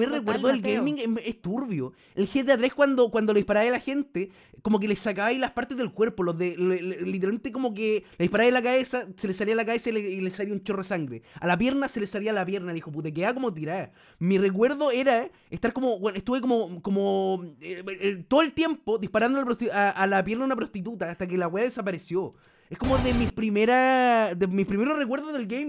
el recuerdo del gaming em, es, turbio. El GTA 3 cuando, cuando le disparaba a la gente, como que le sacaba las partes del cuerpo, los de, literalmente como que le disparaba en la cabeza, se le salía la cabeza y le, salía un chorro de sangre. A la pierna se le salía la pierna, le dijo, puta, quedaba como tirada. Mi recuerdo era estar como, bueno, estuve como, como eh, eh, todo el tiempo disparando a, la pierna una prostituta hasta que la weá desapareció. Es como de mis primera de mis primeros recuerdos del game.